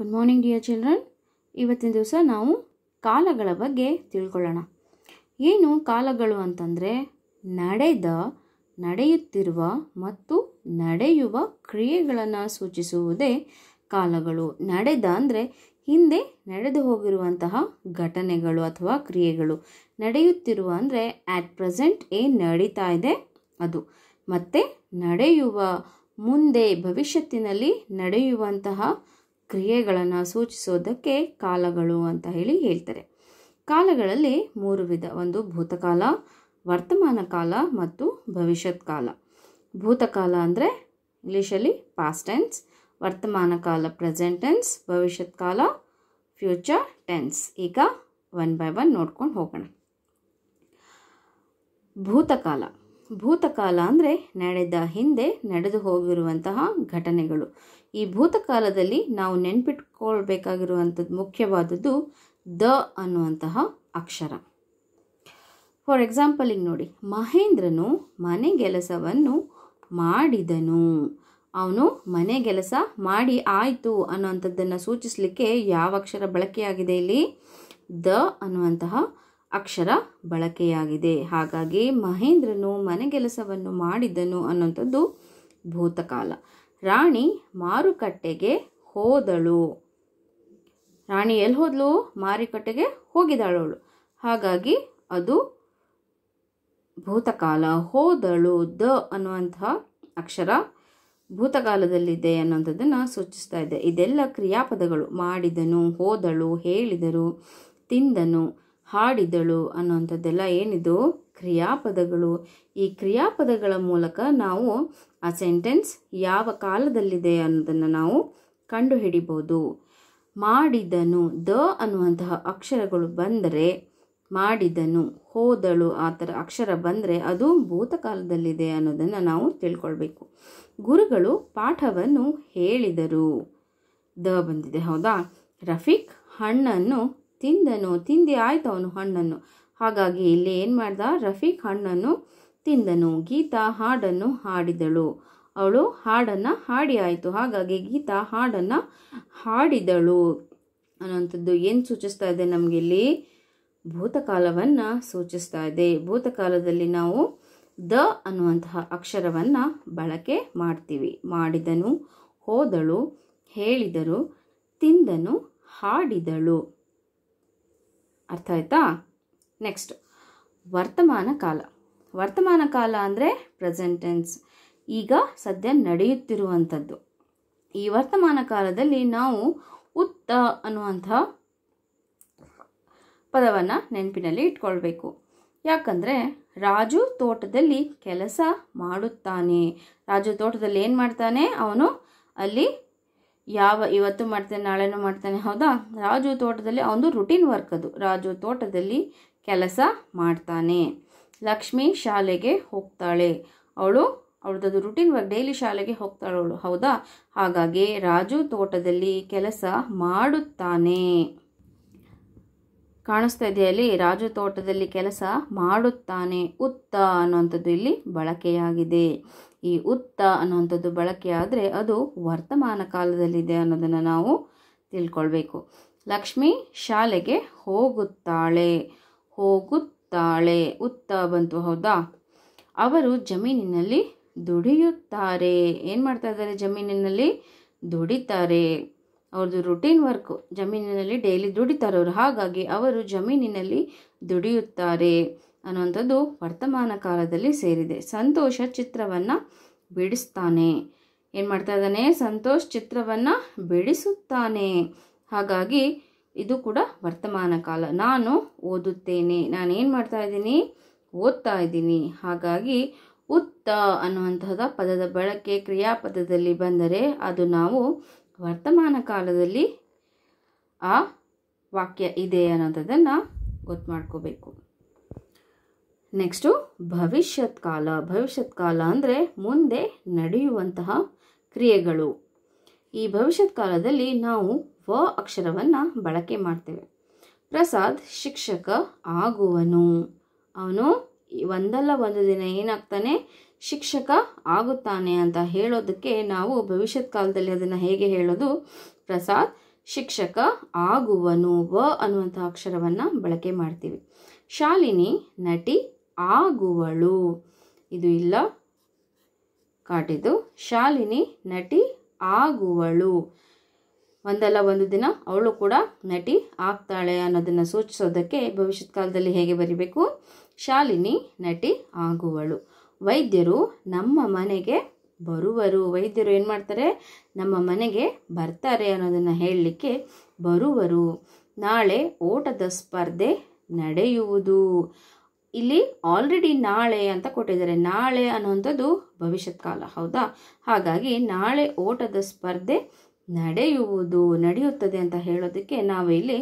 good morning dear children ಇವತ್ತಿನ ದಿವಸ ನಾವು ಕಾಲಗಳ ಬಗ್ಗೆ ತಿಳ್ಕೊಳ್ಳೋಣ ಏನು ಕಾಲಗಳು ಅಂತಂದರೆ ನಡೆದ ನಡೆಯುತ್ತಿರುವ ಮತ್ತು ನಡೆಯುವ ಕ್ರಿಯೆಗಳನ್ನು ಸೂಚಿಸುವುದೇ ಕಾಲಗಳು ನಡೆದ ಅಂದರೆ ಹಿಂದೆ ನಡೆದು ಹೋಗಿರುವಂತಹ ಘಟನೆಗಳು ಅಥವಾ ಕ್ರಿಯೆಗಳು ನಡೆಯುತ್ತಿರುವ ಅಂದರೆ ಆಟ್ ಪ್ರೆಸೆಂಟ್ ಏನು ನಡೀತಾ ಇದೆ ಅದು ಮತ್ತು ನಡೆಯುವ ಮುಂದೆ ಭವಿಷ್ಯತ್ತಿನಲ್ಲಿ ನಡೆಯುವಂತಹ ಕ್ರಿಯೆಗಳನ್ನು ಸೂಚಿಸೋದಕ್ಕೆ ಕಾಲಗಳು ಅಂತ ಹೇಳಿ ಹೇಳ್ತಾರೆ ಕಾಲಗಳಲ್ಲಿ ಮೂರು ವಿಧ ಒಂದು ಭೂತಕಾಲ ವರ್ತಮಾನ ಕಾಲ ಮತ್ತು ಭವಿಷ್ಯತ್ ಕಾಲ ಭೂತಕಾಲ ಅಂದರೆ ಇಂಗ್ಲೀಷಲ್ಲಿ ಪಾಸ್ಟ್ ಟೆನ್ಸ್ ವರ್ತಮಾನ ಕಾಲ ಪ್ರೆಸೆಂಟ್ ಟೆನ್ಸ್ ಭವಿಷ್ಯತ್ ಕಾಲ ಫ್ಯೂಚರ್ ಟೆನ್ಸ್ ಈಗ ಒನ್ ಬೈ ಒನ್ ನೋಡ್ಕೊಂಡು ಹೋಗೋಣ ಭೂತಕಾಲ ಭೂತಕಾಲ ಅಂದರೆ ನಡೆದ ಹಿಂದೆ ನಡೆದು ಹೋಗಿರುವಂತಹ ಘಟನೆಗಳು ಈ ಭೂತಕಾಲದಲ್ಲಿ ನಾವು ನೆನ್ಪಿಟ್ಕೊಳ್ಬೇಕಾಗಿರುವಂಥದ್ದು ಮುಖ್ಯವಾದದ್ದು ದ ಅನ್ನುವಂತಹ ಅಕ್ಷರ ಫಾರ್ ಎಕ್ಸಾಂಪಲಿಗೆ ನೋಡಿ ಮಹೇಂದ್ರನು ಮನೆಗೆಲಸವನ್ನು ಮಾಡಿದನು ಅವನು ಮನೆಗೆಲಸ ಮಾಡಿ ಆಯಿತು ಅನ್ನುವಂಥದ್ದನ್ನು ಸೂಚಿಸಲಿಕ್ಕೆ ಯಾವ ಅಕ್ಷರ ಬಳಕೆಯಾಗಿದೆ ಇಲ್ಲಿ ದ ಅನ್ನುವಂತಹ ಅಕ್ಷರ ಬಳಕೆಯಾಗಿದೆ ಹಾಗಾಗಿ ಮಹೇಂದ್ರನು ಮನೆಗೆಲಸವನ್ನು ಮಾಡಿದನು ಅನ್ನೋಂಥದ್ದು ಭೂತಕಾಲ ರಾಣಿ ಮಾರುಕಟ್ಟೆಗೆ ಹೋದಳು ರಾಣಿ ಎಲ್ಲಿ ಹೋದಳು ಮಾರುಕಟ್ಟೆಗೆ ಹೋಗಿದಾಳವಳು ಹಾಗಾಗಿ ಅದು ಭೂತಕಾಲ ಹೋದಳು ದ ಅನ್ನುವಂತಹ ಅಕ್ಷರ ಭೂತಕಾಲದಲ್ಲಿದೆ ಅನ್ನೋಂಥದ್ದನ್ನು ಸೂಚಿಸ್ತಾ ಇದೆ ಇದೆಲ್ಲ ಕ್ರಿಯಾಪದಗಳು ಮಾಡಿದನು ಹೋದಳು ಹೇಳಿದರು ತಿಂದನು ಹಾಡಿದಳು ಅನ್ನುವಂಥದ್ದೆಲ್ಲ ಏನಿದು ಕ್ರಿಯಾಪದಗಳು ಈ ಕ್ರಿಯಾಪದಗಳ ಮೂಲಕ ನಾವು ಆ ಸೆಂಟೆನ್ಸ್ ಯಾವ ಕಾಲದಲ್ಲಿದೆ ಅನ್ನೋದನ್ನು ನಾವು ಕಂಡುಹಿಡಿಬೋದು ಮಾಡಿದನು ದ ಅನ್ನುವಂತಹ ಅಕ್ಷರಗಳು ಬಂದರೆ ಮಾಡಿದನು ಹೋದಳು ಆ ಥರ ಅಕ್ಷರ ಬಂದರೆ ಅದು ಭೂತಕಾಲದಲ್ಲಿದೆ ಅನ್ನೋದನ್ನು ನಾವು ತಿಳ್ಕೊಳ್ಬೇಕು ಗುರುಗಳು ಪಾಠವನ್ನು ಹೇಳಿದರು ದ ಬಂದಿದೆ ಹೌದಾ ರಫೀಕ್ ಹಣ್ಣನ್ನು ತಿಂದನು ತಿಂದೆ ಆಯಿತು ಅವನು ಹಣ್ಣನ್ನು ಹಾಗಾಗಿ ಇಲ್ಲಿ ಏನು ಮಾಡ್ದ ರಫೀಕ್ ಹಣ್ಣನ್ನು ತಿಂದನು ಗೀತಾ ಹಾಡನ್ನು ಹಾಡಿದಳು ಅವಳು ಹಾಡನ್ನು ಹಾಡಿ ಆಯಿತು ಹಾಗಾಗಿ ಗೀತಾ ಹಾಡನ್ನು ಹಾಡಿದಳು ಅನ್ನೋಂಥದ್ದು ಏನು ಸೂಚಿಸ್ತಾ ಇದೆ ನಮಗೆ ಇಲ್ಲಿ ಭೂತಕಾಲವನ್ನು ಸೂಚಿಸ್ತಾ ಇದೆ ಭೂತಕಾಲದಲ್ಲಿ ನಾವು ದ ಅನ್ನುವಂತಹ ಅಕ್ಷರವನ್ನು ಬಳಕೆ ಮಾಡ್ತೀವಿ ಮಾಡಿದನು ಹೋದಳು ಹೇಳಿದರು ತಿಂದನು ಹಾಡಿದಳು ಅರ್ಥ ಆಯ್ತಾ ನೆಕ್ಸ್ಟ್ ವರ್ತಮಾನ ಕಾಲ ವರ್ತಮಾನ ಕಾಲ ಅಂದರೆ ಪ್ರೆಸೆಂಟೆನ್ಸ್ ಈಗ ಸದ್ಯ ನಡೆಯುತ್ತಿರುವಂಥದ್ದು ಈ ವರ್ತಮಾನ ಕಾಲದಲ್ಲಿ ನಾವು ಉತ್ತ ಅನ್ನುವಂಥ ಪದವನ್ನು ನೆನಪಿನಲ್ಲಿ ಇಟ್ಕೊಳ್ಬೇಕು ಯಾಕಂದರೆ ರಾಜು ತೋಟದಲ್ಲಿ ಕೆಲಸ ಮಾಡುತ್ತಾನೆ ರಾಜು ತೋಟದಲ್ಲಿ ಏನು ಮಾಡ್ತಾನೆ ಅವನು ಅಲ್ಲಿ ಯಾವ ಇವತ್ತು ಮಾಡ್ತಾನೆ ನಾಳೆನು ಮಾಡ್ತಾನೆ ಹೌದಾ ರಾಜು ತೋಟದಲ್ಲಿ ಅವನು ರುಟೀನ್ ವರ್ಕ್ ಅದು ರಾಜು ತೋಟದಲ್ಲಿ ಕೆಲಸ ಮಾಡ್ತಾನೆ ಲಕ್ಷ್ಮಿ ಶಾಲೆಗೆ ಹೋಗ್ತಾಳೆ ಅವಳು ಅವಳದ್ದು ರುಟೀನ್ ವರ್ಕ್ ಡೈಲಿ ಶಾಲೆಗೆ ಅವಳು ಹೌದಾ ಹಾಗಾಗಿ ರಾಜು ತೋಟದಲ್ಲಿ ಕೆಲಸ ಮಾಡುತ್ತಾನೆ ಕಾಣಿಸ್ತಾ ಇದೆಯಾ ಅಲ್ಲಿ ರಾಜು ತೋಟದಲ್ಲಿ ಕೆಲಸ ಮಾಡುತ್ತಾನೆ ಉತ್ತ ಅನ್ನುವಂಥದ್ದು ಇಲ್ಲಿ ಬಳಕೆಯಾಗಿದೆ ಈ ಉತ್ತ ಅನ್ನುವಂಥದ್ದು ಬಳಕೆ ಆದರೆ ಅದು ವರ್ತಮಾನ ಕಾಲದಲ್ಲಿದೆ ಅನ್ನೋದನ್ನು ನಾವು ತಿಳ್ಕೊಳ್ಬೇಕು ಲಕ್ಷ್ಮಿ ಶಾಲೆಗೆ ಹೋಗುತ್ತಾಳೆ ಹೋಗುತ್ತಾಳೆ ಉತ್ತ ಬಂತು ಹೌದಾ ಅವರು ಜಮೀನಿನಲ್ಲಿ ದುಡಿಯುತ್ತಾರೆ ಏನು ಮಾಡ್ತಾ ಇದ್ದಾರೆ ಜಮೀನಿನಲ್ಲಿ ದುಡಿತಾರೆ ಅವ್ರದ್ದು ರುಟೀನ್ ವರ್ಕ್ ಜಮೀನಿನಲ್ಲಿ ಡೈಲಿ ದುಡಿತಾರೆ ಅವರು ಹಾಗಾಗಿ ಅವರು ಜಮೀನಿನಲ್ಲಿ ದುಡಿಯುತ್ತಾರೆ ಅನ್ನುವಂಥದ್ದು ವರ್ತಮಾನ ಕಾಲದಲ್ಲಿ ಸೇರಿದೆ ಸಂತೋಷ ಚಿತ್ರವನ್ನು ಬಿಡಿಸ್ತಾನೆ ಏನು ಮಾಡ್ತಾ ಇದ್ದಾನೆ ಸಂತೋಷ್ ಚಿತ್ರವನ್ನು ಬಿಡಿಸುತ್ತಾನೆ ಹಾಗಾಗಿ ಇದು ಕೂಡ ವರ್ತಮಾನ ಕಾಲ ನಾನು ಓದುತ್ತೇನೆ ನಾನೇನು ಮಾಡ್ತಾ ಇದ್ದೀನಿ ಓದ್ತಾ ಇದ್ದೀನಿ ಹಾಗಾಗಿ ಉತ್ತ ಅನ್ನುವಂತಹ ಪದದ ಬಳಕೆ ಕ್ರಿಯಾಪದದಲ್ಲಿ ಬಂದರೆ ಅದು ನಾವು ವರ್ತಮಾನ ಕಾಲದಲ್ಲಿ ಆ ವಾಕ್ಯ ಇದೆ ಅನ್ನೋಂಥದ್ದನ್ನು ಗೊತ್ತು ಮಾಡ್ಕೋಬೇಕು ನೆಕ್ಸ್ಟು ಭವಿಷ್ಯತ್ ಕಾಲ ಭವಿಷ್ಯತ್ ಕಾಲ ಅಂದರೆ ಮುಂದೆ ನಡೆಯುವಂತಹ ಕ್ರಿಯೆಗಳು ಈ ಭವಿಷ್ಯತ್ ಕಾಲದಲ್ಲಿ ನಾವು ವ ಅಕ್ಷರವನ್ನು ಬಳಕೆ ಮಾಡ್ತೇವೆ ಪ್ರಸಾದ್ ಶಿಕ್ಷಕ ಆಗುವನು ಅವನು ಒಂದಲ್ಲ ಒಂದು ದಿನ ಏನಾಗ್ತಾನೆ ಶಿಕ್ಷಕ ಆಗುತ್ತಾನೆ ಅಂತ ಹೇಳೋದಕ್ಕೆ ನಾವು ಭವಿಷ್ಯತ್ ಕಾಲದಲ್ಲಿ ಅದನ್ನು ಹೇಗೆ ಹೇಳೋದು ಪ್ರಸಾದ್ ಶಿಕ್ಷಕ ಆಗುವನು ವ ಅನ್ನುವಂಥ ಅಕ್ಷರವನ್ನು ಬಳಕೆ ಮಾಡ್ತೀವಿ ಶಾಲಿನಿ ನಟಿ ಆಗುವಳು ಇದು ಇಲ್ಲ ಕಾಟಿದ್ದು ಶಾಲಿನಿ ನಟಿ ಆಗುವಳು ಒಂದಲ್ಲ ಒಂದು ದಿನ ಅವಳು ಕೂಡ ನಟಿ ಆಗ್ತಾಳೆ ಅನ್ನೋದನ್ನು ಸೂಚಿಸೋದಕ್ಕೆ ಭವಿಷ್ಯತ್ ಕಾಲದಲ್ಲಿ ಹೇಗೆ ಬರಿಬೇಕು ಶಾಲಿನಿ ನಟಿ ಆಗುವಳು ವೈದ್ಯರು ನಮ್ಮ ಮನೆಗೆ ಬರುವರು ವೈದ್ಯರು ಏನು ಮಾಡ್ತಾರೆ ನಮ್ಮ ಮನೆಗೆ ಬರ್ತಾರೆ ಅನ್ನೋದನ್ನು ಹೇಳಲಿಕ್ಕೆ ಬರುವರು ನಾಳೆ ಓಟದ ಸ್ಪರ್ಧೆ ನಡೆಯುವುದು ಇಲ್ಲಿ ಆಲ್ರೆಡಿ ನಾಳೆ ಅಂತ ಕೊಟ್ಟಿದ್ದಾರೆ ನಾಳೆ ಅನ್ನುವಂಥದ್ದು ಭವಿಷ್ಯತ್ ಕಾಲ ಹೌದಾ ಹಾಗಾಗಿ ನಾಳೆ ಓಟದ ಸ್ಪರ್ಧೆ ನಡೆಯುವುದು ನಡೆಯುತ್ತದೆ ಅಂತ ಹೇಳೋದಕ್ಕೆ ನಾವು ಇಲ್ಲಿ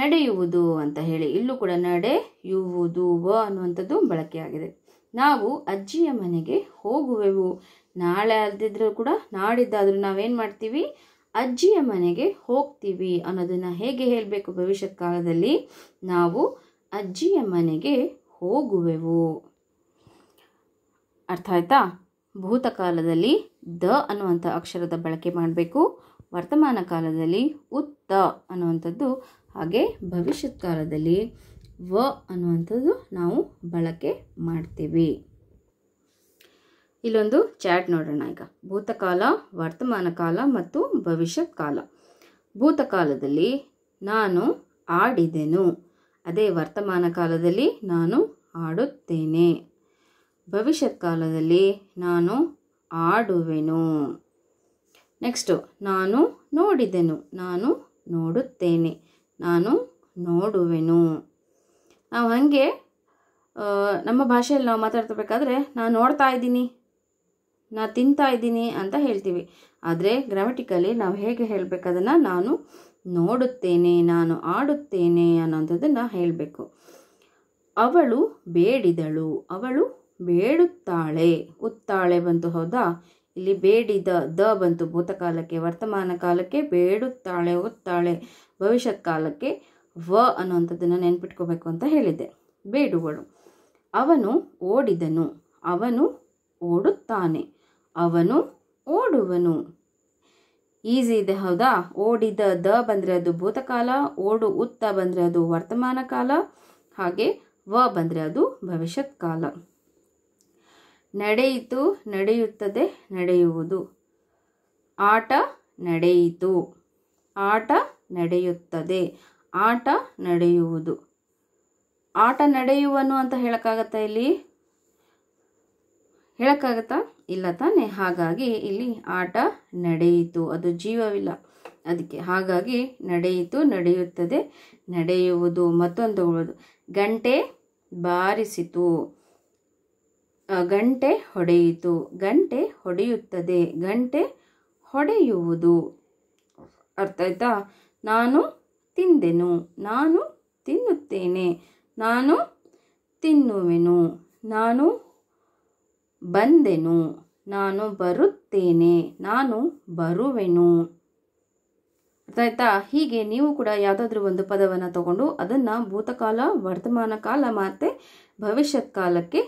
ನಡೆಯುವುದು ಅಂತ ಹೇಳಿ ಇಲ್ಲೂ ಕೂಡ ನಡೆಯುವುದು ವ ಅನ್ನುವಂಥದ್ದು ಬಳಕೆಯಾಗಿದೆ ನಾವು ಅಜ್ಜಿಯ ಮನೆಗೆ ಹೋಗುವೆವು ನಾಳೆ ಅಲ್ದಿದ್ರೂ ಕೂಡ ನಾಡಿದ್ದಾದರೂ ನಾವೇನು ಮಾಡ್ತೀವಿ ಅಜ್ಜಿಯ ಮನೆಗೆ ಹೋಗ್ತೀವಿ ಅನ್ನೋದನ್ನು ಹೇಗೆ ಹೇಳಬೇಕು ಭವಿಷ್ಯತ್ ಕಾಲದಲ್ಲಿ ನಾವು ಅಜ್ಜಿಯ ಮನೆಗೆ ಹೋಗುವೆವು ಅರ್ಥ ಆಯ್ತಾ ಭೂತಕಾಲದಲ್ಲಿ ದ ಅನ್ನುವಂಥ ಅಕ್ಷರದ ಬಳಕೆ ಮಾಡಬೇಕು ವರ್ತಮಾನ ಕಾಲದಲ್ಲಿ ಉತ್ತ ಅನ್ನುವಂಥದ್ದು ಹಾಗೆ ಭವಿಷ್ಯತ್ ಕಾಲದಲ್ಲಿ ವ ಅನ್ನುವಂಥದ್ದು ನಾವು ಬಳಕೆ ಮಾಡ್ತೀವಿ ಇಲ್ಲೊಂದು ಚಾಟ್ ನೋಡೋಣ ಈಗ ಭೂತಕಾಲ ವರ್ತಮಾನ ಕಾಲ ಮತ್ತು ಭವಿಷ್ಯತ್ ಕಾಲ ಭೂತಕಾಲದಲ್ಲಿ ನಾನು ಆಡಿದೆನು ಅದೇ ವರ್ತಮಾನ ಕಾಲದಲ್ಲಿ ನಾನು ಆಡುತ್ತೇನೆ ಭವಿಷ್ಯತ್ ಕಾಲದಲ್ಲಿ ನಾನು ಆಡುವೆನು ನೆಕ್ಸ್ಟು ನಾನು ನೋಡಿದೆನು ನಾನು ನೋಡುತ್ತೇನೆ ನಾನು ನೋಡುವೆನು ನಾವು ಹಾಗೆ ನಮ್ಮ ಭಾಷೆಯಲ್ಲಿ ನಾವು ಮಾತಾಡ್ತಬೇಕಾದ್ರೆ ನಾನು ನೋಡ್ತಾ ಇದ್ದೀನಿ ನಾನು ತಿಂತಾ ಇದ್ದೀನಿ ಅಂತ ಹೇಳ್ತೀವಿ ಆದರೆ ಗ್ರಾಮೆಟಿಕಲಿ ನಾವು ಹೇಗೆ ಹೇಳಬೇಕದನ್ನು ನಾನು ನೋಡುತ್ತೇನೆ ನಾನು ಆಡುತ್ತೇನೆ ಅನ್ನೋಂಥದ್ದನ್ನು ಹೇಳಬೇಕು ಅವಳು ಬೇಡಿದಳು ಅವಳು ಬೇಡುತ್ತಾಳೆ ಉತ್ತಾಳೆ ಬಂತು ಹೌದಾ ಇಲ್ಲಿ ಬೇಡಿದ ದ ಬಂತು ಭೂತಕಾಲಕ್ಕೆ ವರ್ತಮಾನ ಕಾಲಕ್ಕೆ ಬೇಡುತ್ತಾಳೆ ಉತ್ತಾಳೆ ಭವಿಷ್ಯತ್ ಕಾಲಕ್ಕೆ ವ ಅನ್ನೋಂಥದ್ದನ್ನು ನೆನ್ಪಿಟ್ಕೋಬೇಕು ಅಂತ ಹೇಳಿದ್ದೆ ಬೇಡುವಳು ಅವನು ಓಡಿದನು ಅವನು ಓಡುತ್ತಾನೆ ಅವನು ಓಡುವನು ಈಸಿ ಇದೆ ಹೌದಾ ಓಡಿದ ದ ಬಂದರೆ ಅದು ಭೂತಕಾಲ ಓಡು ಉತ್ತ ಬಂದರೆ ಅದು ವರ್ತಮಾನ ಕಾಲ ಹಾಗೆ ವ ಬಂದರೆ ಅದು ಭವಿಷ್ಯತ್ ಕಾಲ ನಡೆಯಿತು ನಡೆಯುತ್ತದೆ ನಡೆಯುವುದು ಆಟ ನಡೆಯಿತು ಆಟ ನಡೆಯುತ್ತದೆ ಆಟ ನಡೆಯುವುದು ಆಟ ನಡೆಯುವನು ಅಂತ ಹೇಳೋಕ್ಕಾಗತ್ತಾ ಇಲ್ಲಿ ಹೇಳೋಕ್ಕಾಗತ್ತಾ ಇಲ್ಲ ತಾನೆ ಹಾಗಾಗಿ ಇಲ್ಲಿ ಆಟ ನಡೆಯಿತು ಅದು ಜೀವವಿಲ್ಲ ಅದಕ್ಕೆ ಹಾಗಾಗಿ ನಡೆಯಿತು ನಡೆಯುತ್ತದೆ ನಡೆಯುವುದು ಮತ್ತೊಂದು ಗಂಟೆ ಬಾರಿಸಿತು ಗಂಟೆ ಹೊಡೆಯಿತು ಗಂಟೆ ಹೊಡೆಯುತ್ತದೆ ಗಂಟೆ ಹೊಡೆಯುವುದು ಅರ್ಥ ಆಯ್ತಾ ನಾನು ತಿಂದೆನು ನಾನು ತಿನ್ನುತ್ತೇನೆ ನಾನು ತಿನ್ನುವೆನು ನಾನು ಬಂದೆನು ನಾನು ಬರುತ್ತೇನೆ ನಾನು ಬರುವೆನು ಅರ್ಥ ಆಯ್ತಾ ಹೀಗೆ ನೀವು ಕೂಡ ಯಾವುದಾದ್ರೂ ಒಂದು ಪದವನ್ನು ತಗೊಂಡು ಅದನ್ನು ಭೂತಕಾಲ ವರ್ತಮಾನ ಕಾಲ ಮತ್ತೆ ಭವಿಷ್ಯತ್ ಕಾಲಕ್ಕೆ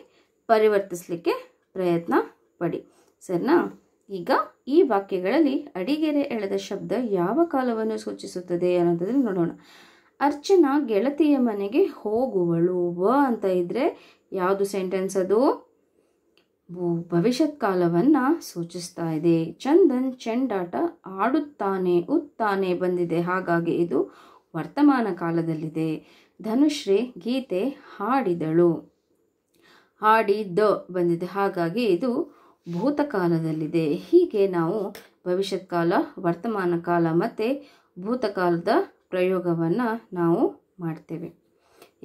ಪರಿವರ್ತಿಸಲಿಕ್ಕೆ ಪ್ರಯತ್ನ ಪಡಿ ಸರಿನಾ ಈಗ ಈ ವಾಕ್ಯಗಳಲ್ಲಿ ಅಡಿಗೆರೆ ಎಳೆದ ಶಬ್ದ ಯಾವ ಕಾಲವನ್ನು ಸೂಚಿಸುತ್ತದೆ ಅನ್ನೋದನ್ನು ನೋಡೋಣ ಅರ್ಚನಾ ಗೆಳತಿಯ ಮನೆಗೆ ಹೋಗುವಳು ವ ಅಂತ ಇದ್ದರೆ ಯಾವುದು ಸೆಂಟೆನ್ಸ್ ಅದು ಭವಿಷ್ಯತ್ ಕಾಲವನ್ನು ಸೂಚಿಸ್ತಾ ಇದೆ ಚಂದನ್ ಚೆಂಡಾಟ ಆಡುತ್ತಾನೆ ಉತ್ತಾನೆ ಬಂದಿದೆ ಹಾಗಾಗಿ ಇದು ವರ್ತಮಾನ ಕಾಲದಲ್ಲಿದೆ ಧನುಶ್ರೀ ಗೀತೆ ಹಾಡಿದಳು ಹಾಡಿದ ಬಂದಿದೆ ಹಾಗಾಗಿ ಇದು ಭೂತಕಾಲದಲ್ಲಿದೆ ಹೀಗೆ ನಾವು ಭವಿಷ್ಯತ್ ಕಾಲ ವರ್ತಮಾನ ಕಾಲ ಮತ್ತು ಭೂತಕಾಲದ ಪ್ರಯೋಗವನ್ನು ನಾವು ಮಾಡ್ತೇವೆ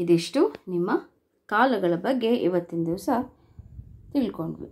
ಇದಿಷ್ಟು ನಿಮ್ಮ ಕಾಲಗಳ ಬಗ್ಗೆ ಇವತ್ತಿನ ದಿವಸ ತಿಳ್ಕೊಂಡ್ವಿ